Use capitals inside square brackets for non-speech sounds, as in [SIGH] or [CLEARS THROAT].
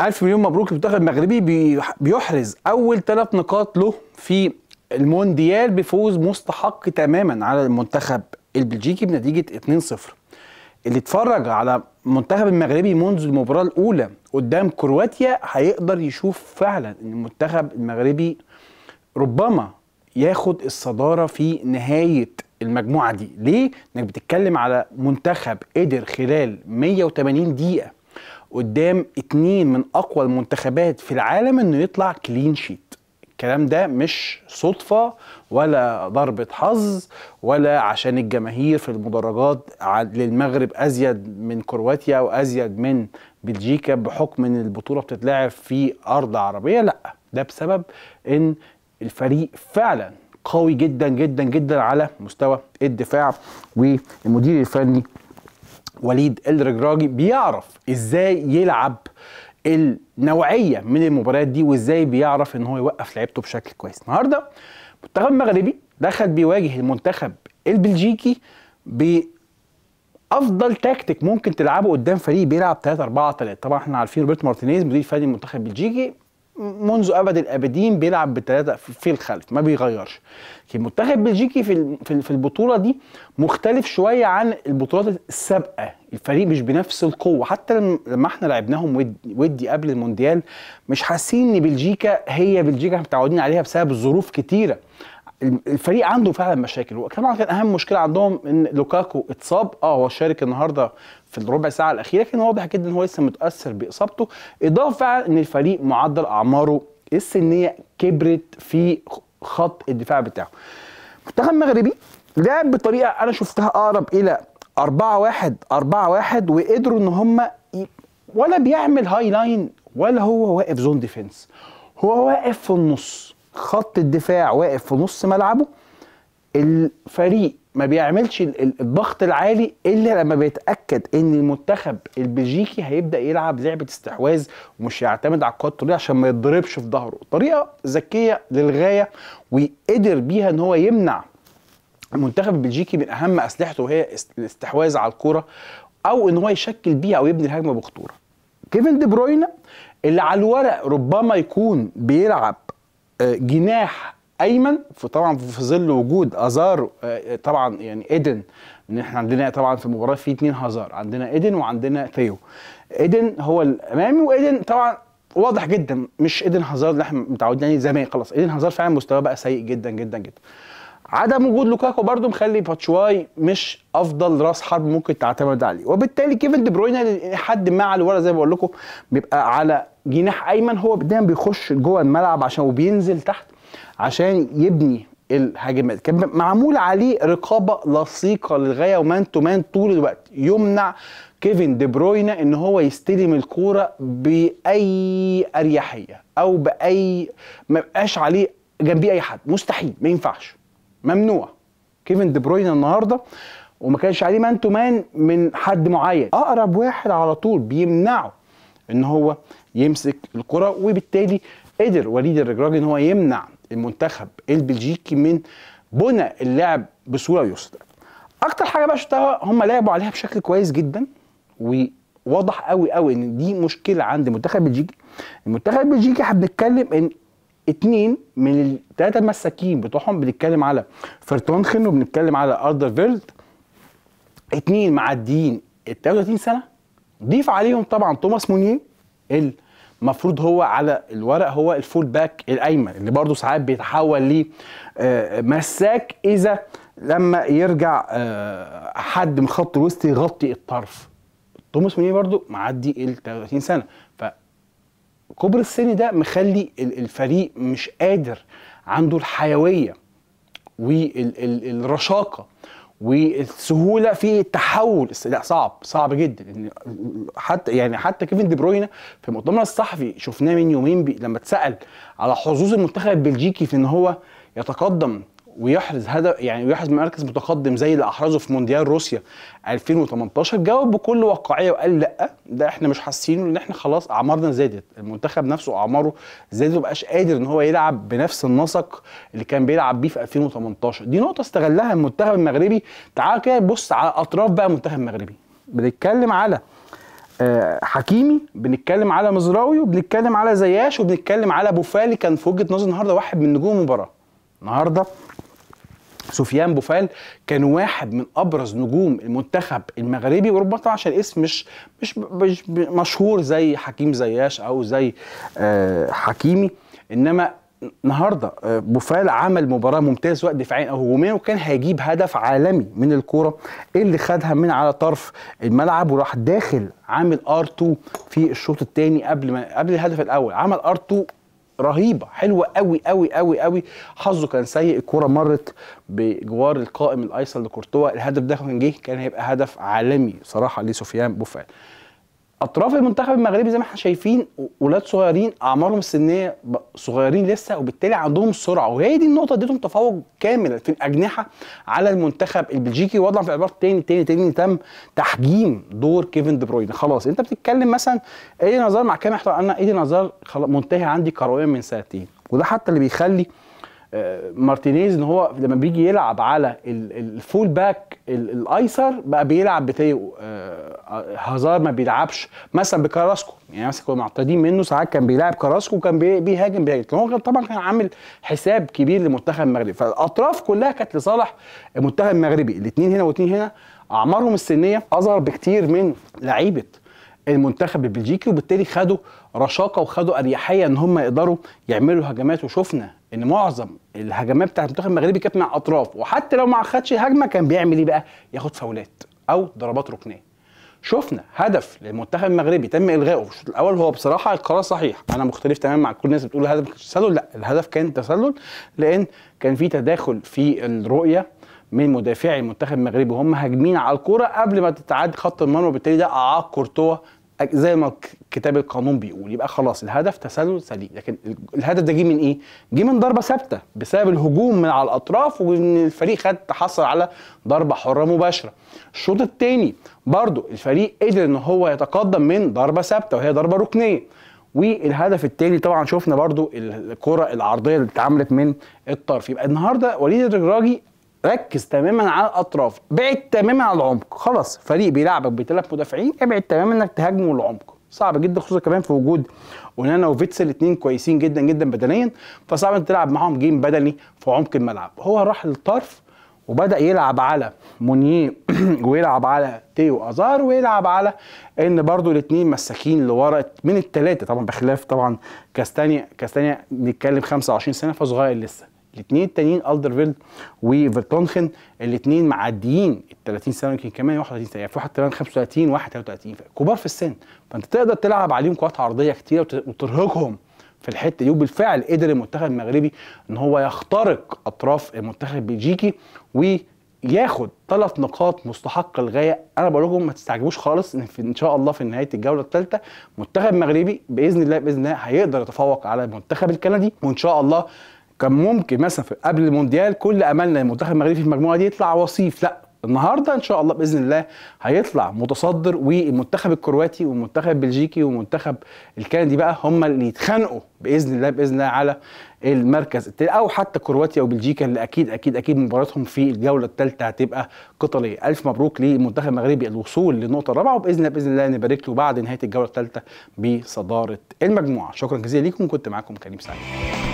ألف مليون مبروك المنتخب المغربي بيحرز أول ثلاث نقاط له في المونديال بفوز مستحق تماما على المنتخب البلجيكي بنتيجة 2-0 اللي اتفرج على المنتخب المغربي منذ المباراة الأولى قدام كرواتيا هيقدر يشوف فعلا إن المنتخب المغربي ربما ياخد الصدارة في نهاية المجموعة دي ليه؟ إنك بتتكلم على منتخب قدر خلال 180 دقيقة قدام اتنين من اقوى المنتخبات في العالم انه يطلع كلين شيت الكلام ده مش صدفة ولا ضربة حظ ولا عشان الجماهير في المدرجات للمغرب أزيد من كرواتيا وأزيد من بلجيكا بحكم إن البطولة بتتلعب في أرض عربية لأ ده بسبب إن الفريق فعلا قوي جدا جدا جدا على مستوى الدفاع والمدير الفني وليد الرجراجي بيعرف ازاي يلعب النوعيه من المباريات دي وازاي بيعرف ان هو يوقف لعيبته بشكل كويس النهارده منتخب مغربي دخل بيواجه المنتخب البلجيكي بافضل تاكتيك ممكن تلعبه قدام فريق بيلعب 3 4 3 طبعا احنا عارفين روبرت مارتينيز مدير فني المنتخب البلجيكي منذ ابد الابدين بيلعب بثلاثه في الخلف ما بيغيرش المنتخب البلجيكي في في البطوله دي مختلف شويه عن البطولات السابقه الفريق مش بنفس القوه حتى لما احنا لعبناهم ودي قبل المونديال مش حاسين ان بلجيكا هي بلجيكا احنا متعودين عليها بسبب ظروف كتيره الفريق عنده فعلا مشاكل وطبعا كان اهم مشكله عندهم ان لوكاكو اتصاب اه هو شارك النهارده في الربع ساعه الاخيره لكن واضح جدا ان هو لسه متاثر باصابته اضافه ان الفريق معدل اعماره السنيه كبرت في خط الدفاع بتاعه منتخب مغربي لعب بطريقه انا شفتها اقرب الى 4 1 4 1 وقدروا ان هم ولا بيعمل هاي لاين ولا هو واقف زون ديفنس هو واقف في النص خط الدفاع واقف في نص ملعبه الفريق ما بيعملش الضغط العالي الا لما بيتاكد ان المنتخب البلجيكي هيبدا يلعب لعبه استحواذ ومش هيعتمد على القوات الطوليه عشان ما يتضربش في ظهره طريقه ذكيه للغايه وقدر بيها ان هو يمنع المنتخب البلجيكي من اهم اسلحته وهي الاستحواذ على الكره او ان هو يشكل بيها او يبني الهجمه بخطوره كيفن دي بروين اللي على الورق ربما يكون بيلعب آه، جناح ايمن طبعا في ظل وجود ازار آه، طبعا يعني ايدن ان احنا عندنا طبعا في المباراه في اثنين هازار عندنا ايدن وعندنا ثيو ايدن هو الامامي وايدن طبعا واضح جدا مش ايدن هازار اللي احنا متعودين عليه زمان خلاص ايدن هازار فعلا مستواه بقى سيء جدا جدا جدا عدم وجود لوكاكو برده مخلي باتشواي مش افضل راس حرب ممكن تعتمد عليه وبالتالي كيفن دي بروين لحد ما على الورق زي ما بقول لكم بيبقى على جناح ايمن هو دايما بيخش جوه الملعب عشان وبينزل تحت عشان يبني الهجمات كان معمول عليه رقابه لصيقه للغايه ومان تو مان طول الوقت يمنع كيفن دي بروينا ان هو يستلم الكوره باي اريحيه او باي ما بقاش عليه جنبيه اي حد مستحيل ما ينفعش ممنوع كيفن دي بروينا النهارده وما كانش عليه مان تو مان من حد معين اقرب واحد على طول بيمنعه ان هو يمسك الكره وبالتالي قدر وليد الرجراجي ان هو يمنع المنتخب البلجيكي من بنى اللعب بصوره يسرى اكتر حاجه بقى شفتها هم لعبوا عليها بشكل كويس جدا وواضح قوي قوي ان دي مشكله عند المنتخب البلجيكي المنتخب البلجيكي احنا بنتكلم ان اتنين من الثلاثه المساكين بتوعهم بنتكلم على فرتونخن وبنتكلم على اردر فيلد اتنين معديين ال 33 سنه ضيف عليهم طبعا توماس مونيه مفروض هو على الورق هو الفول باك الايمن اللي برضه ساعات بيتحول لمساك آه، اذا لما يرجع آه، حد من خط الوسط يغطي الطرف توماس مونيه برضه معدي ال 33 سنه فكبر السن ده مخلي الفريق مش قادر عنده الحيويه والرشاقه والسهوله في التحول لا صعب صعب جدا ان حتى يعني حتى كيفن دي بروين في المؤتمر الصحفي شفناه من يومين لما اتسال على حظوظ المنتخب البلجيكي في ان هو يتقدم ويحرز هدف يعني ويحرز مركز متقدم زي اللي احرزه في مونديال روسيا 2018 جاوب بكل واقعيه وقال لا ده احنا مش حاسين ان احنا خلاص اعمارنا زادت المنتخب نفسه اعماره زادت ومبقاش قادر ان هو يلعب بنفس النسق اللي كان بيلعب بيه في 2018 دي نقطه استغلها المنتخب المغربي تعال كده بص على اطراف بقى المنتخب المغربي بنتكلم على آه، حكيمي بنتكلم على مزراوي وبنتكلم على زياش وبنتكلم على بوفالي كان في وجهه نظر النهارده واحد من نجوم المباراه النهارده سفيان بوفال كان واحد من ابرز نجوم المنتخب المغربي وربما طبعا عشان الاسم مش مش مش مشهور زي حكيم زياش او زي آه، حكيمي انما النهارده آه، بوفال عمل مباراه ممتازه سواء دفاعيا او هجوميا وكان هيجيب هدف عالمي من الكوره اللي خدها من على طرف الملعب وراح داخل عامل ار 2 في الشوط الثاني قبل ما قبل الهدف الاول عمل ار 2 رهيبه حلوه قوي قوي قوي قوي حظه كان سيء الكوره مرت بجوار القائم الايسر لكورتوا الهدف ده كان جه كان هيبقى هدف عالمي صراحه لسفيان بوفال اطراف المنتخب المغربي زي ما احنا شايفين اولاد صغيرين اعمارهم السنيه صغيرين لسه وبالتالي عندهم سرعه وهي دي النقطه اديتهم تفوق كامل في الاجنحه على المنتخب البلجيكي وضع في اعتبار تاني تاني تاني تم تحجيم دور كيفن دي بروين خلاص انت بتتكلم مثلا ايدي نظار مع كام احترام انا ايدي نظار منتهي عندي كرويا من سنتين وده حتى اللي بيخلي آه، مارتينيز ان هو لما بيجي يلعب على الفول باك الايسر بقى بيلعب بتايو آه، هازار ما بيلعبش مثلا بكراسكو يعني مثلا كنا معتادين منه ساعات كان بيلعب كراسكو وكان بيهاجم بيهاجم هو طبعا كان عامل حساب كبير للمنتخب المغربي فالاطراف كلها كانت لصالح المنتخب المغربي الاثنين هنا والاثنين هنا اعمارهم السنيه اصغر بكتير من لعيبه المنتخب البلجيكي وبالتالي خدوا رشاقه وخدوا اريحيه ان هم يقدروا يعملوا هجمات وشفنا ان معظم الهجمات بتاعت المنتخب المغربي كانت مع اطراف وحتى لو ما خدش هجمه كان بيعمل ايه بقى؟ ياخد فاولات او ضربات ركنيه شفنا هدف للمنتخب المغربي تم الغائه في الشوط الاول هو بصراحه القرار صحيح انا مختلف تماما مع كل الناس بتقول الهدف تسلل لا الهدف كان تسلل لان كان في تداخل في الرؤيه من مدافعي المنتخب المغربي وهم هاجمين على الكوره قبل ما تتعدي خط المرمى وبالتالي ده اعاق كورتوا زي ما كتاب القانون بيقول يبقى خلاص الهدف تسلل سليم لكن الهدف ده جه من ايه؟ جه من ضربه ثابته بسبب الهجوم من على الاطراف وان الفريق خد تحصل على ضربه حره مباشره. الشوط الثاني برضو الفريق قدر ان هو يتقدم من ضربه ثابته وهي ضربه ركنيه. والهدف الثاني طبعا شفنا برضو الكره العرضيه اللي اتعملت من الطرف يبقى النهارده وليد الرجراجي ركز تماما على الاطراف بعد تماما على العمق خلاص فريق بيلعبك بثلاث مدافعين ابعد تماما انك تهاجمه العمق صعب جدا خصوصا كمان في وجود اونانا وفيتس الاثنين كويسين جدا جدا بدنيا فصعب انك تلعب معاهم جيم بدني في عمق الملعب هو راح للطرف وبدا يلعب على مونيه [CLEARS THROAT] ويلعب على تيو ازار ويلعب على ان برضو الاثنين مساكين لورا من الثلاثه طبعا بخلاف طبعا كاستانيا كاستانيا بيتكلم 25 سنه فصغير لسه الاثنين التانيين الدرفيلد وفيرتونخن الاثنين معديين ال 30 سنه يمكن كمان 31 سنه يعني في واحد تقريبا 35 واحد 33 كبار في السن فانت تقدر تلعب عليهم كرات عرضيه كتير وترهقهم في الحته دي وبالفعل قدر المنتخب المغربي ان هو يخترق اطراف المنتخب البلجيكي وياخد ثلاث نقاط مستحقه للغايه انا بقول لكم ما تستعجبوش خالص ان ان شاء الله في نهايه الجوله الثالثه منتخب مغربي باذن الله باذن الله هيقدر يتفوق على المنتخب الكندي وان شاء الله كان ممكن مثلا قبل المونديال كل املنا المنتخب المغربي في المجموعه دي يطلع وصيف لا النهارده ان شاء الله باذن الله هيطلع متصدر والمنتخب الكرواتي والمنتخب البلجيكي والمنتخب الكندي بقى هم اللي يتخانقوا باذن الله باذن الله على المركز او حتى كرواتيا وبلجيكا اللي اكيد اكيد اكيد مباراتهم في الجوله الثالثه هتبقى قتاليه الف مبروك للمنتخب المغربي الوصول للنقطه الرابعه وباذن الله باذن الله نبارك له بعد نهايه الجوله الثالثه بصداره المجموعه شكرا جزيلا لكم كنت معاكم كريم سعيد